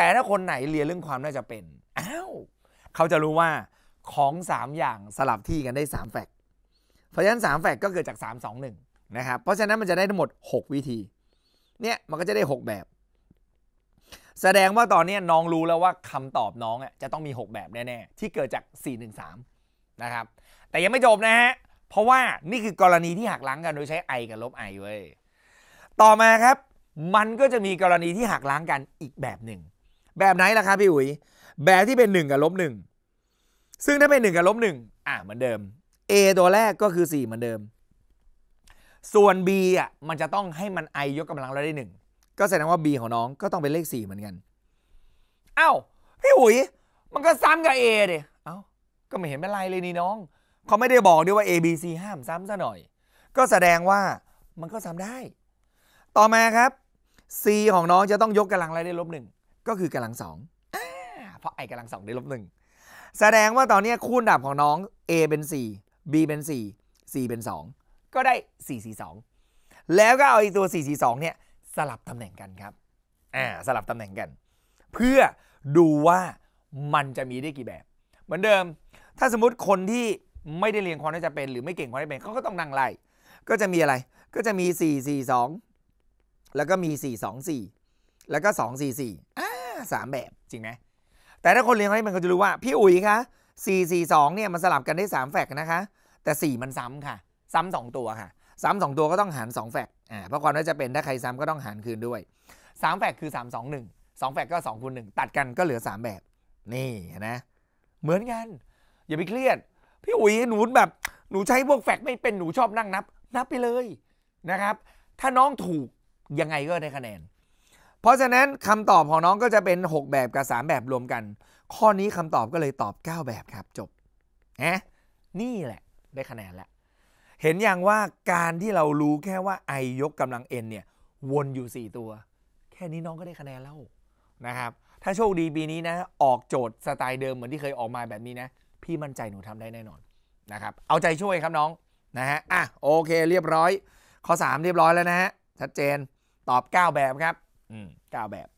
แต่ถ้าคนไหนเรียนเรื่องความน่าจะเป็นอ้าวเขาจะรู้ว่าของ 3 อย่างสลับที่กันได้ 3 แฟกต์เพราะฉะนั้น3 แฟกต์ก็เกิดจาก 3 2 1นะครับ เพราะฉะนั้นมันจะได้ทั้งหมด 6 วิธี เนี่ยมันก็จะได้ 6 แบบ แสดงว่าตอนนี้น้องรู้แล้วว่าคำตอบน้องจะต้องมี 6 แบบแน่ ๆ ที่เกิดจาก 413นะครับ แต่ยังไม่จบนะฮะ เพราะว่านี่คือกรณีที่หักล้างกันโดยใช้ i กับลบ i เว้ยต่อมาครับมันก็จะมีกรณีที่หักล้างกันอีกแบบหนึ่งแบบไหนล่ะครับพี่อุ๋ย แบบที่เป็น 1 กับลบหนึ่งซึ่งถ้าเป็น 1 กับลบหนึ่งอ่ะเหมือนเดิม A ตัวแรกก็คือ4เหมือนเดิม ส่วน B อ่ะมันจะต้องให้มัน i ยกกำลังเราได้ 1 ก็แสดงว่า B ของน้องก็ต้องเป็นเลข 4 เหมือนกัน เอา้า พี่อุ๋ย มันก็ซ้ำกับ A เดิเอ้าก็ไม่เห็นเป็นไรเลยนี่น้อง เขาไม่ได้บอกด้วยว่า A B C ห้ามซ้ำซะหน่อย ก็แสดงว่ามันก็ซ้ำได้ ต่อมาครับ C ของน้องจะต้องยกกำลังอะไรได้ลบหนึ่งก็คือกำลังสองเพราะไอกำลังสองได้ลบหนึ่ง แสดงว่าตอนนี้คูณดับของน้อง A เป็น 4 B เป็น 4 c เป็น 2 ก็ได้ 4 4 2 แล้วก็เอาไอตัว 4 4 2เนี่ยสลับตำแหน่งกันครับ อ่าสลับตำแหน่งกัน เพื่อดูว่ามันจะมีได้กี่แบบ เหมือนเดิม ถ้าสมมติคนที่ไม่ได้เรียนความน่าจะเป็นหรือไม่เก่งความน่าจะเป็นเขาก็ต้องนั่งไล่ ก็จะมีอะไร ก็จะมี4 4 2แล้วก็มี 4 2 4 แล้วก็ 2 4 4สามแบบ จริงไหมแต่ถ้าคนเรียนให้มันก็จะรู้ว่าพี่อุ๋ยคะสี่สี่สองเนี่ยมันสลับกันได้สามแฟกนะคะ แต่สี่มันซ้ำค่ะ ซ้ำสองตัวค่ะ ซ้ำสองตัวก็ต้องหารสองแฟกอ่าเพราะความน่าจะเป็นถ้าใครซ้ำก็ต้องหารคืนด้วยสามแฟกคือสามสองหนึ่งสองแฟกก็สองคูณหนึ่งตัดกันก็เหลือสามแบบ นี่นะเหมือนกัน อย่าไปเครียดพี่อุ๋ยหนูแบบหนูใช้พวกแฟกไม่เป็นหนูชอบนั่งนับ นับไปเลยนะครับถ้าน้องถูกยังไงก็ได้คะแนนเพราะฉะนั้นคำตอบของน้องก็จะเป็น 6 แบบกับ 3 แบบรวมกัน ข้อนี้คำตอบก็เลยตอบ 9 แบบครับจบนะนี่แหละได้คะแนนแล้ว เห็นอย่างว่าการที่เรารู้แค่ว่า i ยกกำลัง n เนี่ยวนอยู่ 4 ตัว แค่นี้น้องก็ได้คะแนนแล้วนะครับ ถ้าโชคดีปีนี้นะ ออกโจทย์สไตล์เดิมเหมือนที่เคยออกมาแบบนี้นะ พี่มั่นใจหนูทำได้แน่นอนนะครับ เอาใจช่วยครับน้องนะฮะ อ่ะโอเค เรียบร้อย ข้อ 3 เรียบร้อยแล้วนะฮะชัดเจนตอบ 9 แบบครับกล่าวแบบ